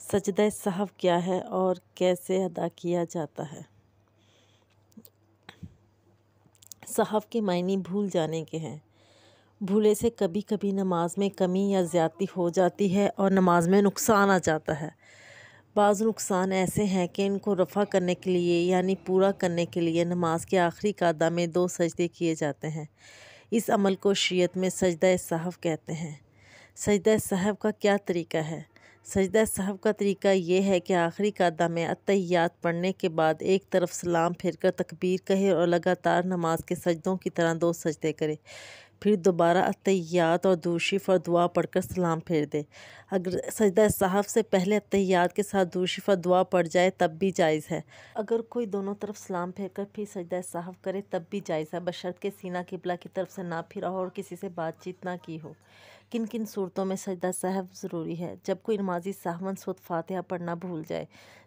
सजद सहव क्या है और कैसे अदा किया जाता है सहव के मायने भूल जाने के हैं भूले से कभी कभी नमाज में कमी या ज़्यादती हो जाती है और नमाज में नुकसान आ जाता है बाज़ नुकसान ऐसे हैं कि इनको रफ़ा करने के लिए यानी पूरा करने के लिए नमाज के आखिरी कादा में दो सजदे किए जाते हैं इस अमल को शीयत में सजद सहव कहते हैं सजद सहव का क्या तरीका है सजदा साहब का तरीका यह है कि आखिरी कादा में अतियात पढ़ने के बाद एक तरफ सलाम फिर कर तकबीर कहे और लगातार नमाज के सजदों की तरह दो सजदे करे फिर दोबारा अतैयात और दूशिफ और दुआ पढ़कर सलाम फेर दे अगर सजदा साहब से पहले अतैयात के साथ दूशिफ और दुआ पड़ जाए तब भी जायज़ है अगर कोई दोनों तरफ सलाम फेर कर फिर सजदा साहब करे तब भी जायज़ है बशर्त के सीना किबला की तरफ से ना फिरा और किसी से बातचीत ना की हो किन किन सूरतों में सजदा साहब ज़रूरी है जब कोई नमाजी साहवन सुद फातहा पढ़ना भूल जाए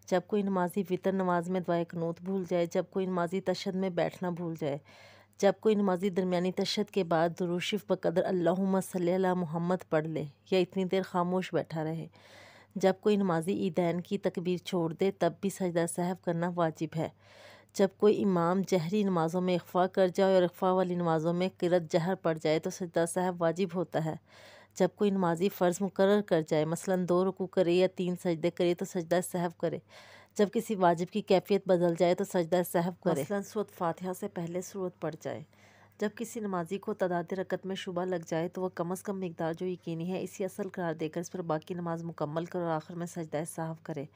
जब कोई नमाजी वितर नमाज में दुआ कनूत भूल जाए जब कोई नमाजी तशद में बैठना भूल जाए जब कोई नमाजी दरमिया तशद के बाद दुरुशिफ बकदर अल्लाम सल मोहम्मद पढ़ ले या इतनी देर खामोश बैठा रहे जब कोई नमाजी ईदैन की तकबीर छोड़ दे तब भी सजदा साहब करना वाजिब है जब कोई इमाम जहरी नमाज़ों में अखफा कर जाए और अखफा वाली नमाज़ों में किरत जहर पड़ जाए तो सजदा साहब वाजिब होता है जब कोई नमाजी फ़र्ज़ मुकर कर जाए मसलन दो रुकू करे या तीन सजदे करे तो सजदा साहब करे जब किसी वाजिब की कैफियत बदल जाए तो सजदा सहब करें मसलन सूरत फातिहा से पहले सूरत पड़ जाए जब किसी नमाजी को तदाद रकत में शुबा लग जाए तो वह कम अज़ कम मकदार जो यकीनी है इसी असल करार देकर इस पर बाकी नमाज मुकम्मल कर और आखिर में सजदा साहब करे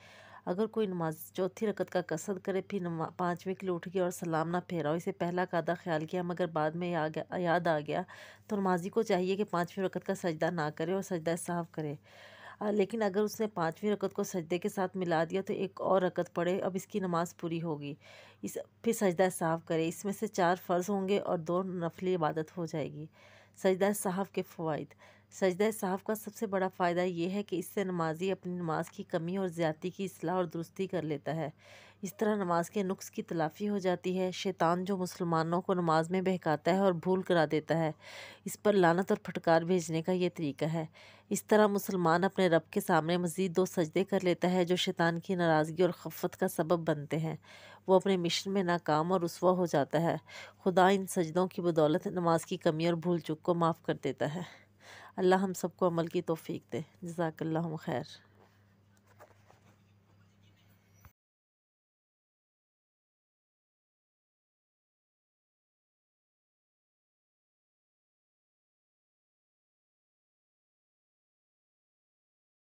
अगर कोई नमाज चौथी रकत का कसर करे फिर पाँचवें पाँचवीं की उठ गया और सलाम ना फेरा इसे पहला कादा ख्याल किया मगर बाद में आ गया याद आ गया तो नमाजी को चाहिए कि पाँचवीं रकत का सजदा ना करे और सजदा साहब करे लेकिन अगर उसने पाँचवीं रकत को सजदे के साथ मिला दिया तो एक और रकत पढ़े अब इसकी नमाज़ पूरी होगी इस फिर सजदा साहब करे इसमें से चार फ़र्ज़ होंगे और दो नफली इबादत हो जाएगी सजदा साहब के फ़वाद सजदा साहब का सबसे बड़ा फ़ायदा ये है कि इससे नमाजी अपनी नमाज की कमी और ज़्यादी की असलाह और दुरुस्ती कर लेता है इस तरह नमाज के नुस्ख़ की तलाफ़ी हो जाती है शैतान जो मुसलमानों को नमाज में बहकाता है और भूल करा देता है इस पर लानत और फटकार भेजने का ये तरीका है इस तरह मुसलमान अपने रब के सामने मज़ीद दो सजदे कर लेता है जो शैतान की नाराज़गी और खफत का सबब बनते हैं वो अपने मिशन में नाकाम और रसवा हो जाता है खुदा इन सजदों की बदौलत नमाज की कमी और भूल चुक को माफ़ कर देता है अल्लाह हम सबको अमल की तोफ़ी दे जजाकल्ला खैर